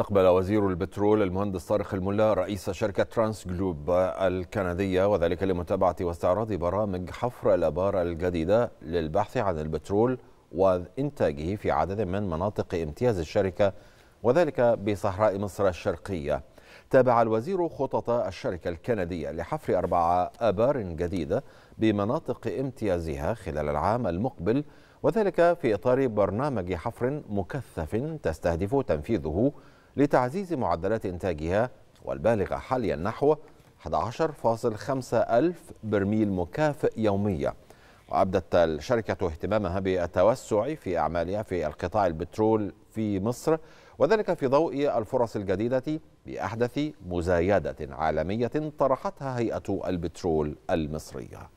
استقبل وزير البترول المهندس طارق الملا رئيس شركة ترانس جلوب الكندية وذلك لمتابعة واستعراض برامج حفر الأبار الجديدة للبحث عن البترول وإنتاجه في عدد من مناطق امتياز الشركة وذلك بصحراء مصر الشرقية تابع الوزير خطط الشركة الكندية لحفر أربعة آبار جديدة بمناطق امتيازها خلال العام المقبل وذلك في إطار برنامج حفر مكثف تستهدف تنفيذه لتعزيز معدلات إنتاجها والبالغة حاليا نحو 11.5 ألف برميل مكافئ يوميا وأبدت الشركة اهتمامها بالتوسع في أعمالها في القطاع البترول في مصر وذلك في ضوء الفرص الجديدة بأحدث مزايدة عالمية طرحتها هيئة البترول المصرية